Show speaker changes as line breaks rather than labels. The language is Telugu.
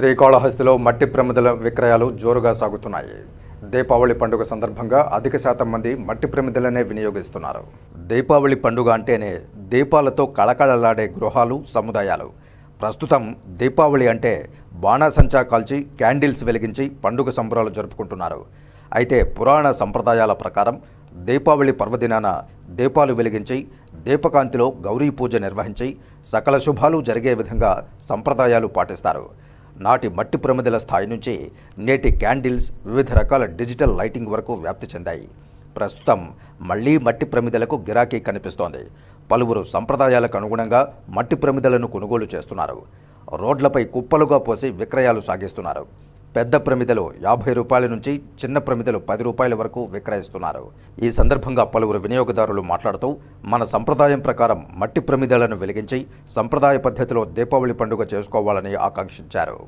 శ్రీకాళహస్తిలో మట్టి ప్రమిదల విక్రయాలు జోరుగా సాగుతున్నాయి దీపావళి పండుగ సందర్భంగా అధిక శాతం మంది మట్టి ప్రమిదలనే వినియోగిస్తున్నారు దీపావళి పండుగ అంటేనే దీపాలతో కళకళలాడే గృహాలు సముదాయాలు ప్రస్తుతం దీపావళి అంటే బాణాసంచా కాల్చి క్యాండిల్స్ వెలిగించి పండుగ సంబరాలు జరుపుకుంటున్నారు అయితే పురాణ సంప్రదాయాల ప్రకారం దీపావళి పర్వదినాన దీపాలు వెలిగించి దీపకాంతిలో గౌరీ పూజ నిర్వహించి సకల శుభాలు జరిగే విధంగా సంప్రదాయాలు పాటిస్తారు నాటి మట్టి ప్రమిదల స్థాయి నుంచి నేటి క్యాండిల్స్ వివిధ రకాల డిజిటల్ లైటింగ్ వరకు వ్యాప్తి చెందాయి ప్రస్తుతం మళ్లీ మట్టి ప్రమిదలకు గిరాకీ కనిపిస్తోంది పలువురు సంప్రదాయాలకు అనుగుణంగా మట్టి ప్రమిదలను కొనుగోలు చేస్తున్నారు రోడ్లపై కుప్పలుగా పోసి విక్రయాలు సాగిస్తున్నారు పెద్ద ప్రమిదలు యాభై రూపాయల నుంచి చిన్న ప్రమిదలు పది రూపాయల వరకు విక్రయిస్తున్నారు ఈ సందర్భంగా పలువురు వినియోగదారులు మాట్లాడుతూ మన సంప్రదాయం ప్రకారం మట్టి ప్రమిదలను వెలిగించి సంప్రదాయ పద్ధతిలో దీపావళి పండుగ చేసుకోవాలని ఆకాంక్షించారు